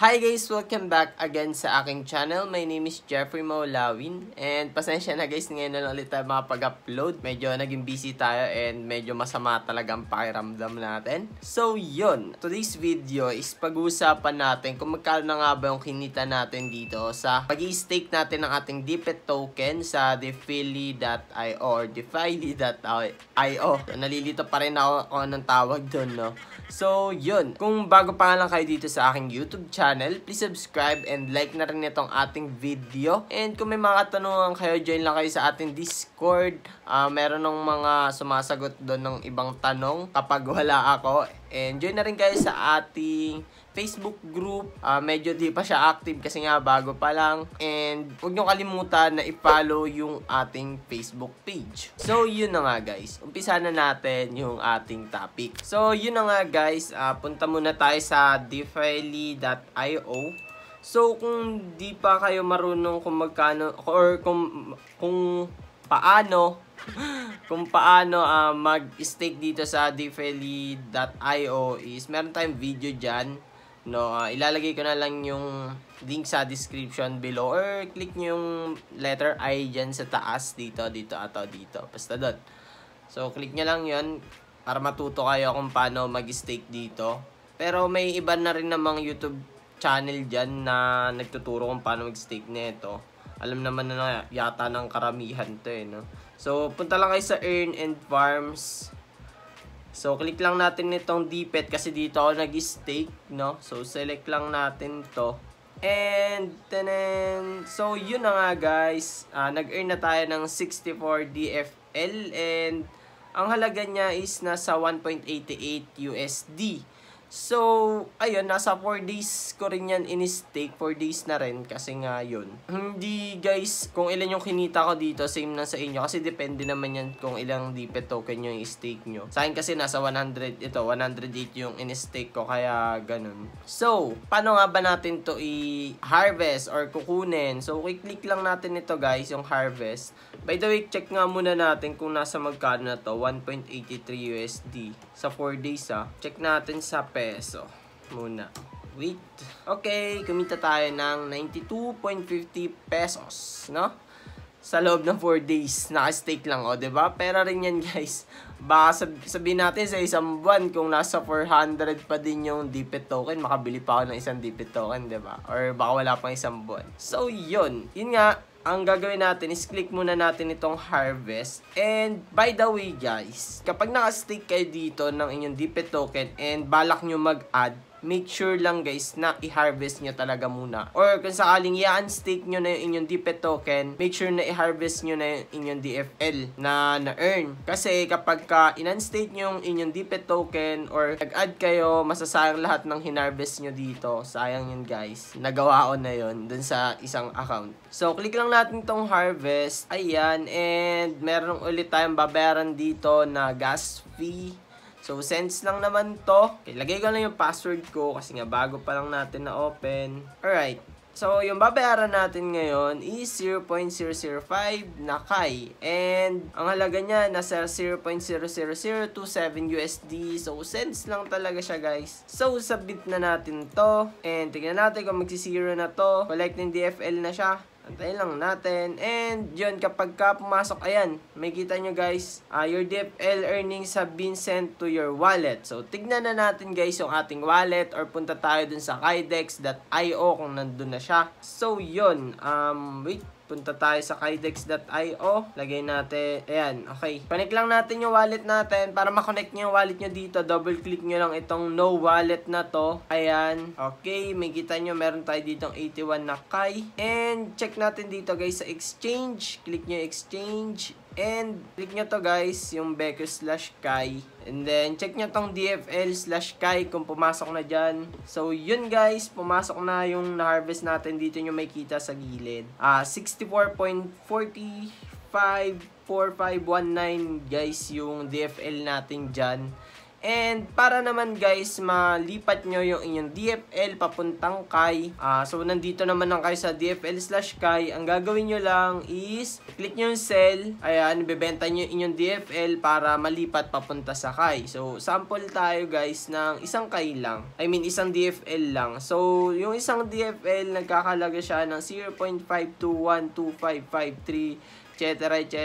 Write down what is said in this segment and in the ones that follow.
Hi guys! Welcome back again sa aking channel. My name is Jeffrey Maulawin and pasensya na guys, ngayon na lang ulit tayo makapag-upload. Medyo naging busy tayo and medyo masama talaga ang pakiramdam natin. So yun, today's video is pag-uusapan natin kung magkano na nga ba yung kinita natin dito sa pag stake natin ng ating DeFi token sa defili.io or defili.io. Nalilito pa rin ako kung anong tawag doon no. So yun, kung bago pa lang kayo dito sa aking YouTube channel, channel. Please subscribe and like na rin itong ating video. And kung may mga katanungan kayo, join lang kayo sa ating Discord. Uh, meron ng mga sumasagot doon ng ibang tanong kapag wala ako. And join na rin kayo sa ating Facebook group. Uh, medyo di pa siya active kasi nga bago pa lang. And huwag nyo kalimutan na i-follow yung ating Facebook page. So, yun na nga guys. Umpisa na natin yung ating topic. So, yun na nga guys. Uh, punta muna tayo sa defily.io. So, kung di pa kayo marunong kung magkano or kung, kung paano kung paano uh, mag-stake dito sa defeli.io is meron tayong video dyan No, uh, ilalagay ko na lang yung link sa description below or click nyo yung letter I dyan sa taas dito, dito, ato, dito. Basta doon. So, click nyo lang yon para matuto kayo kung paano mag-stake dito. Pero may iba na rin namang YouTube channel dyan na nagtuturo kung paano mag-stake nito. Alam naman na yata ng karamihan to eh, no? So, punta lang kayo sa Earn and Farms. So, click lang natin itong dipet kasi dito ako nag-stake, no? So, select lang natin to And, tanan! So, yun na nga guys. Uh, Nag-earn na tayo ng 64 DFL and ang halaga niya is nasa 1.88 USD. So, ayun, nasa 4 days ko rin yan in-stake. 4 days na rin kasi nga yun. Hindi guys, kung ilan yung kinita ko dito, same na sa inyo. Kasi depende naman yan kung ilang DP token yung stake nyo. Sa akin kasi nasa 100, ito, 108 yung in-stake ko. Kaya ganun. So, paano nga ba natin to i-harvest or kukunin? So, i-click lang natin ito guys, yung harvest. By the way, check nga muna natin kung nasa magkano na to. 1.83 USD sa 4 days ah. Check natin sa pet peso muna. Wait. Okay, kumita tayo ng 92.50 pesos, no? Sa loob ng 4 days. Naka-stake lang, o, oh, ba diba? Pera rin yan, guys. Baka sabihin natin sa isang buwan, kung nasa 400 pa din yung DPET token, makabili pa ako ng isang DPET token, ba diba? Or baka wala pang isang buwan. So, yun. Yun nga, ang gagawin natin is click muna natin itong harvest. And by the way guys, kapag naka stake kayo dito ng inyong DP token and balak nyo mag-add make sure lang guys na i-harvest nyo talaga muna. Or kung sakaling i-unstake nyo na yung inyong DP token, make sure na i-harvest nyo na yung inyong DFL na na-earn. Kasi kapag ka in-unstake nyo yung inyong DP token or nag-add kayo, masasayang lahat ng hinarvest nyo dito. Sayang yun guys. Nagawa ko na yun dun sa isang account. So click lang natin tong harvest. Ayan. And meron ulit tayong babayaran dito na gas fee So, sense lang naman to. Okay, lagay ko lang yung password ko kasi nga bago pa lang natin na open. Alright. So, yung babayaran natin ngayon is 0.005 na Kai. And, ang halaga niya, nasa 0.00027 USD. So, cents lang talaga siya, guys. So, submit na natin to. And, tignan natin kung magsisiro na to. Collecting DFL na siya. Pantay lang natin. And yun, kapag ka pumasok, ayan, may kita nyo guys, uh, your DFL earnings have been sent to your wallet. So, tignan na natin guys yung ating wallet or punta tayo dun sa kydex.io kung nandun na siya. So, yun, um, wait Punta tayo sa kydex.io. Lagay natin. Ayan, okay. Connect lang natin yung wallet natin. Para makonect nyo yung wallet nyo dito, double click nyo lang itong no wallet na to. Ayan. Okay, may kita nyo. Meron tayo ditong 81 na Kai. And check natin dito guys sa exchange. Click nyo exchange. And click nyo to guys, yung Becker slash Kai. And then check nyo tong DFL slash Kai kung pumasok na dyan. So yun guys, pumasok na yung na-harvest natin. Dito nyo may kita sa gilid. Ah, uh, 64.454519 guys yung DFL natin dyan. And para naman guys, malipat nyo yung inyong DFL papuntang Kai. Uh, so, nandito naman ang Kai sa DFL slash Kai. Ang gagawin nyo lang is, click nyo yung sell. Ayan, bebenta nyo inyong DFL para malipat papunta sa Kai. So, sample tayo guys ng isang Kai lang. I mean, isang DFL lang. So, yung isang DFL, nagkakalaga siya ng 0.5212553 etc. etc.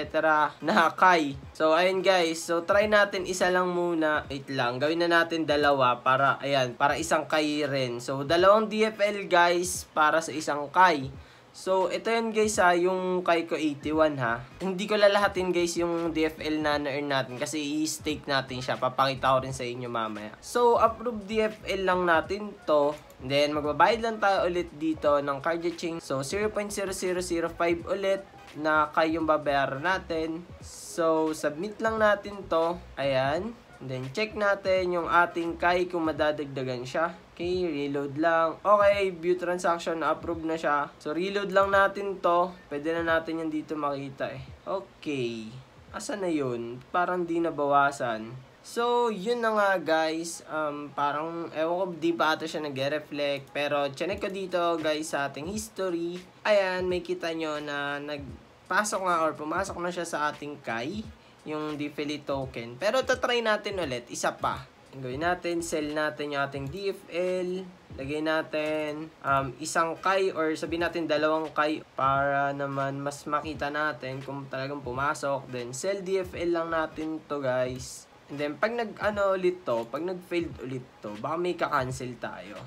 na Kai. So, ayun guys. So, try natin isa lang muna. Wait lang. Gawin na natin dalawa para, ayan, para isang Kai rin. So, dalawang DFL guys para sa isang Kai. So, ito yun guys ha, ah, yung kay 81 ha. Hindi ko lalahatin guys yung DFL na na-earn natin kasi i-stake natin siya. Papakita ko rin sa inyo mamaya. So, approve DFL lang natin to. Then, magbabayad lang tayo ulit dito ng card change. So, 0.0005 ulit na kayo yung babayaran natin. So, submit lang natin to. Ayan. And then, check natin yung ating kay kung madadagdagan siya. Okay, reload lang. Okay, view transaction, na-approve na siya. So, reload lang natin to. Pwede na natin yan dito makita eh. Okay. Asa na yun? Parang di nabawasan. So, yun na nga guys. Um, parang, ewan ko, di pa ata siya nag-reflect. Pero, chinek ko dito guys sa ating history. Ayan, may kita nyo na nag pasok na or pumasok na siya sa ating Kai, yung DFLE token. Pero tatry natin ulit, isa pa. Gawin natin, sell natin yung ating DFL. Lagay natin um, isang Kai or sabi natin dalawang Kai para naman mas makita natin kung talagang pumasok. Then sell DFL lang natin to guys. And then pag nag ano ulit to, pag nag failed ulit to, baka may ka-cancel tayo.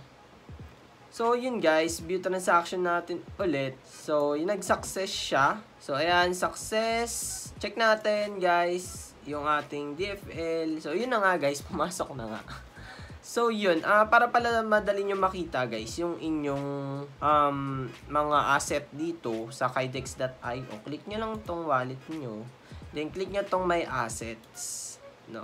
So, yun guys, view transaction natin ulit. So, yung nag-success siya. So, ayan, success. Check natin guys, yung ating DFL. So, yun na nga guys, pumasok na nga. So, yun. Uh, para pala madali nyo makita, guys, yung inyong um, mga asset dito sa kydex.io. Click nyo lang tong wallet nyo. Then, click nyo tong my assets. No?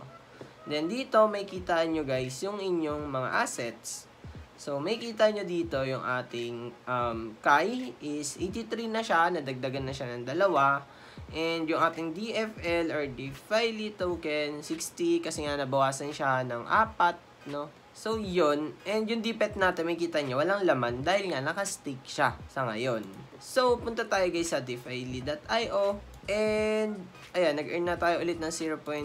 Then, dito, may kita nyo, guys, yung inyong mga assets. So, may kita nyo dito yung ating um, Kai is 83 na siya, nadagdagan na siya ng dalawa. And yung ating DFL or DFILE token, 60 kasi nga nabawasan siya ng 4, no? So, yun. And yung depet natin, may kita nyo, walang laman dahil nga nakastick siya sa ngayon. So, punta tayo guys sa DeFiLe.io and ayan, nag-earn na tayo ulit ng 0.072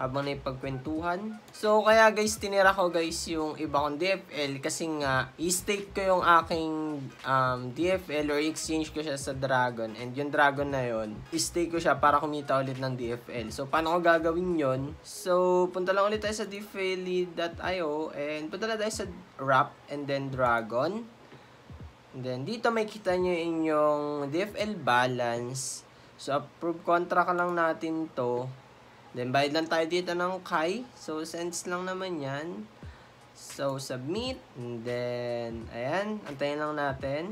habang naipagkwentuhan. So, kaya guys, tinira ko guys yung iba kong DFL kasi nga, i-stake ko yung aking um, DFL or exchange ko siya sa Dragon. And yung Dragon na yon i-stake ko siya para kumita ulit ng DFL. So, paano ko gagawin yon So, punta lang ulit tayo sa dfl.io and punta lang tayo sa wrap and then Dragon. And then, dito may kita nyo yung DFL balance. So, approve contract lang natin to Then, bayad lang tayo dito ng Kai. So, cents lang naman yan. So, submit. And then, ayan. Antayin lang natin.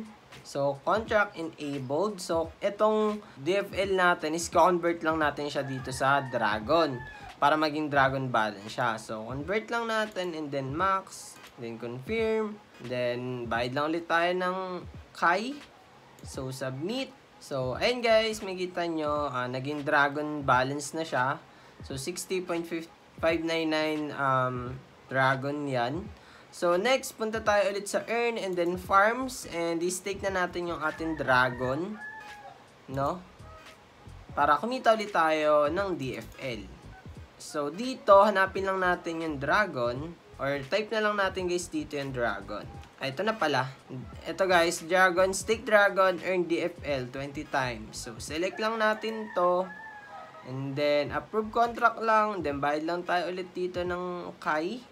So, contract enabled. So, itong DFL natin is convert lang natin siya dito sa Dragon. Para maging Dragon balance siya. So, convert lang natin and then max. Then, confirm. Then, bayad lang ulit tayo ng Kai. So, submit. So, ayan guys, makita nyo, uh, naging Dragon balance na siya. So, 60.599 um, dragon yan. So, next, punta tayo ulit sa earn and then farms. And i-stake na natin yung ating dragon. No? Para kumita ulit tayo ng DFL. So, dito, hanapin lang natin yung dragon. Or type na lang natin guys dito yung dragon. Ay, ah, ito na pala. Ito guys, dragon, stake dragon, earn DFL 20 times. So, select lang natin to And then, approve contract lang. Then, bayad lang tayo ulit dito ng Kai.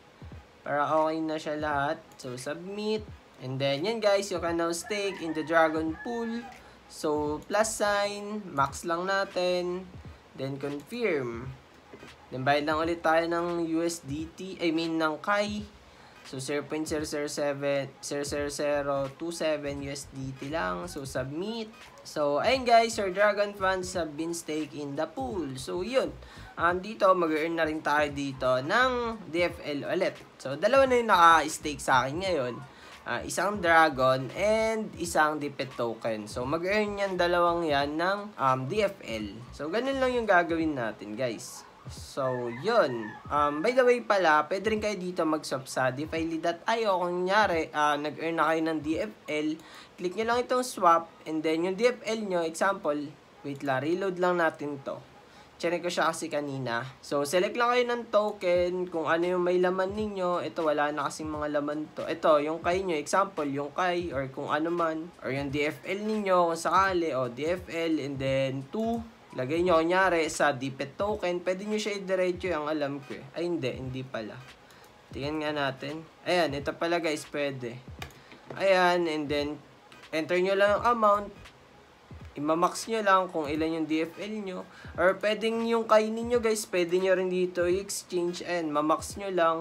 Para okay na siya lahat. So, submit. And then, yan guys, you can now stake in the dragon pool. So, plus sign, max lang natin. Then, confirm. Then, bayad lang ulit tayo ng USDT, I mean, ng Kai. So 0.0027 00027 USDT lang. So submit. So ayun guys, your Dragon Funds have been stake in the pool. So yun. Um, dito mag-earn na rin tayo dito ng DFL ulit. So dalawa na yung naka-stake sa akin ngayon. Uh, isang dragon and isang dipet token. So mag-earn yan dalawang yan ng um, DFL. So ganun lang yung gagawin natin guys. So, yun. Um, by the way pala, pwede rin kayo dito mag-subsodify.io. Kung nyari, uh, ah, nag-earn na kayo ng DFL, click nyo lang itong swap, and then yung DFL nyo, example, wait lang, reload lang natin to. Check ko siya kasi kanina. So, select lang kayo ng token, kung ano yung may laman ninyo. Ito, wala na kasi mga laman to. Ito, yung kay nyo, example, yung kay, or kung ano man, or yung DFL ninyo, kung sakali, o DFL, and then 2, Lagay nyo, kunyari, sa DPET token, pwede nyo siya i-diretso yung alam ko eh. Ay, hindi, hindi pala. Tingnan nga natin. Ayan, ito pala guys, pwede. Ayan, and then, enter nyo lang yung amount. Imamax nyo lang kung ilan yung DFL nyo. Or pwedeng yung kainin nyo guys, pwede nyo rin dito i-exchange. Ayan, mamax nyo lang.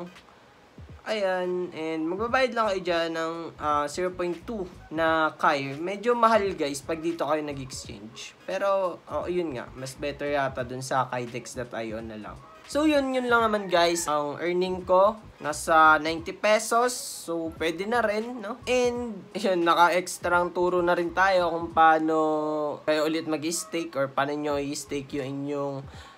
Ayan, and magbabayad lang kayo dyan ng uh, ah, 0.2 na kayo. Medyo mahal guys pag dito kayo nag-exchange. Pero, oh, yun nga, mas better yata dun sa kydex.io na lang. So, yun, yun lang naman guys. Ang earning ko, nasa 90 pesos. So, pwede na rin, no? And, yun, naka-extra turo na rin tayo kung paano kayo ulit mag-stake or paano nyo i-stake yung inyong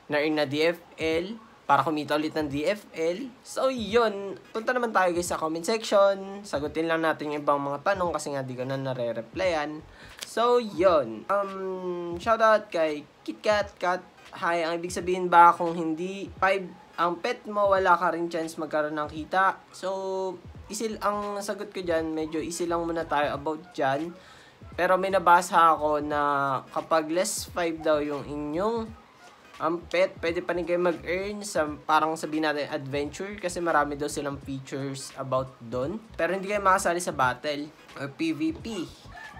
na-earn na DFL para kumita ulit ng DFL. So, yun. Punta naman tayo guys sa comment section. Sagutin lang natin yung ibang mga tanong kasi nga di ko na nare-replyan. So, yun. Um, shoutout kay KitKat, Kat, Hi, ang ibig sabihin ba kung hindi 5 ang pet mo, wala ka rin chance magkaroon ng kita. So, isil ang sagot ko dyan, medyo isilang muna tayo about dyan. Pero may nabasa ako na kapag less 5 daw yung inyong ang pet, pwede pa rin kayo mag-earn sa parang sabihin natin adventure kasi marami daw silang features about doon. Pero hindi kayo makasali sa battle or PvP.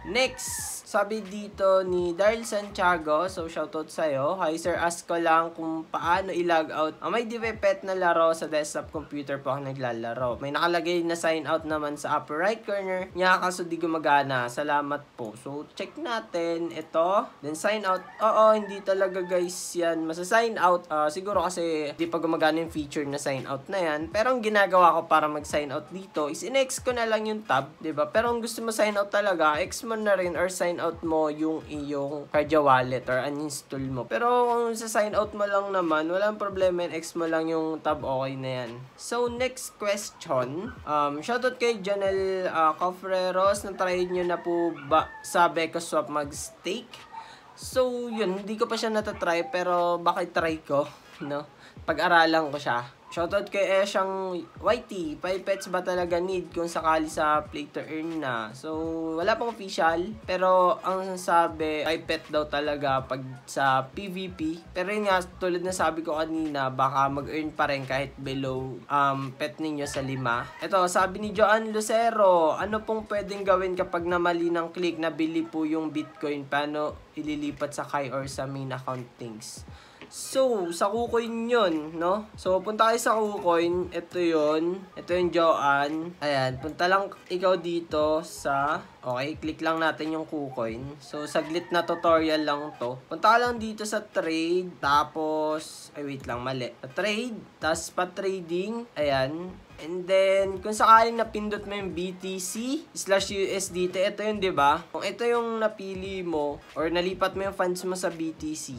Next, sabi dito ni Daryl Santiago, so shoutout sa'yo. Hi sir, ask ko lang kung paano i-log out. Ang ah, may DevPet na laro sa desktop computer po ako naglalaro. May nakalagay na sign out naman sa upper right corner niya kaso di gumagana. Salamat po. So check natin ito. Then sign out. Oo, hindi talaga guys yan. Masasign out. Uh, siguro kasi di pa gumagana yung feature na sign out na yan. Pero ang ginagawa ko para mag sign out dito is in-ex ko na lang yung tab. ba diba? Pero kung gusto mo sign out talaga, ex mo na rin or sign out mo yung iyong Cardia wallet or uninstall mo. Pero kung sa sign out mo lang naman, walang problema yun. X mo lang yung tab, okay na yan. So, next question. Um, shoutout kay Janel uh, Cofreros. Natry nyo na po ba sa Beko Swap mag-stake? So, yun. Hindi ko pa siya natatry pero bakit try ko, no? Pag-aralan ko siya. Shoutout kay Eshang YT. 5 pets ba talaga need kung sakali sa play to earn na? So, wala pang official. Pero, ang sabi, 5 pet daw talaga pag sa PvP. Pero yun nga, tulad na sabi ko kanina, baka mag-earn pa rin kahit below um, pet ninyo sa lima. Ito, sabi ni Joan Lucero, ano pong pwedeng gawin kapag namali ng click na bili po yung Bitcoin? Paano ililipat sa Kai or sa main account things? So, sa KuCoin yun, no? So, punta kayo sa KuCoin. Ito yun. Ito yung Joan. Ayan, punta lang ikaw dito sa... Okay, click lang natin yung KuCoin. So, saglit na tutorial lang to. Punta lang dito sa trade. Tapos, ay wait lang, mali. Sa trade. Tapos, pa-trading. Ayan. And then, kung sakaling napindot mo yung BTC slash USDT, ito yun, ba diba? Kung ito yung napili mo or nalipat mo yung funds mo sa BTC,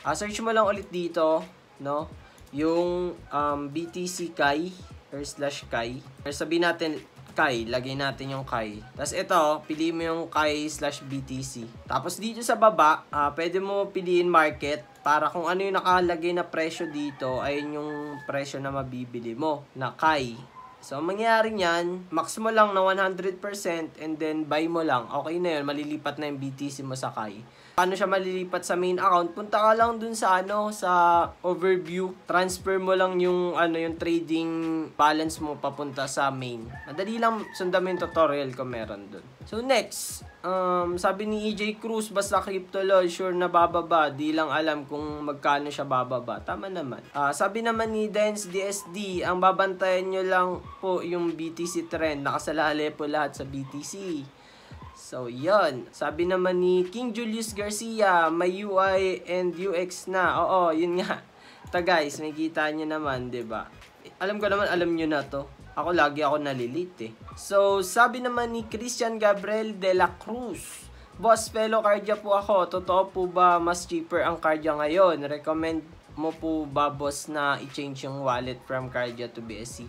Uh, search mo lang ulit dito, no? Yung um, BTC Kai or slash Kai. Or sabihin natin Kai, lagay natin yung Kai. Tapos ito, pili mo yung Kai slash BTC. Tapos dito sa baba, uh, pwede mo piliin market para kung ano yung nakalagay na presyo dito, ayun yung presyo na mabibili mo na Kai. So, mangyayari niyan, max mo lang na 100% and then buy mo lang. Okay na yun, malilipat na yung BTC mo sa Kai. Paano siya malilipat sa main account? Punta ka lang dun sa ano, sa overview. Transfer mo lang yung ano yung trading balance mo papunta sa main. Madali lang sundan mo yung tutorial ko meron dun. So, next, Um, sabi ni EJ Cruz, basta crypto lol, sure na bababa. Di lang alam kung magkano siya bababa. Tama naman. Uh, sabi naman ni Dance DSD, ang babantayan nyo lang po yung BTC trend. Nakasalali po lahat sa BTC. So, yon Sabi naman ni King Julius Garcia, may UI and UX na. Oo, yun nga. Ta guys, may kita nyo naman, ba diba? Alam ko naman, alam nyo na to. Ako lagi ako nalilate eh. So, sabi naman ni Christian Gabriel de la Cruz. Boss, fellow cardia po ako. Totoo po ba mas cheaper ang cardia ngayon? Recommend mo po ba boss na i-change yung wallet from cardia to BSC?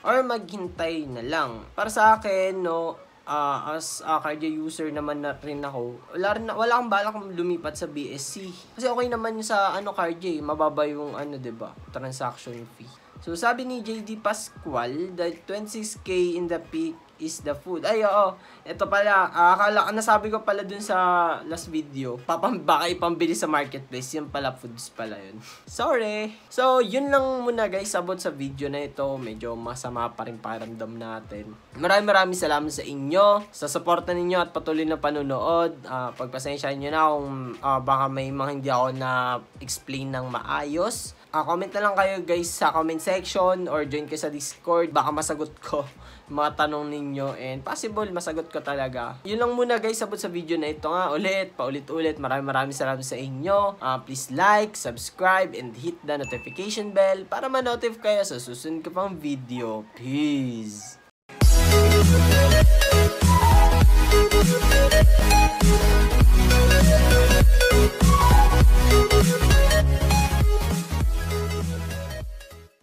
Or maghintay na lang? Para sa akin, no, uh, as a uh, user naman na rin ako, wala, rin, wala akong balak lumipat sa BSC. Kasi okay naman sa ano cardio, eh. mababa yung ano, 'di ba? Transaction fee. So, sabi ni JD Pascual, the 26K in the peak is the food. Ay, oo. Ito pala, uh, akala, ah, nasabi ko pala dun sa last video, papam, baka ipambili sa marketplace. yun pala, foods pala yun. Sorry! So, yun lang muna guys, sabot sa video na ito. Medyo masama pa rin paramdam natin. Maraming maraming salamat sa inyo, sa suporta ninyo at patuloy na panunood. Uh, ah, pagpasensya nyo na kung uh, baka may mga hindi ako na explain ng maayos. Uh, comment na lang kayo guys sa comment section or join kayo sa Discord. Baka masagot ko mga tanong ninyo and possible masagot ko talaga. Yun lang muna guys sabot sa video na ito nga ulit, paulit-ulit. Maraming maraming salamat sa inyo. Uh, please like, subscribe, and hit the notification bell para ma-notif kayo sa susunod ko pang video. Peace! We'll be right back.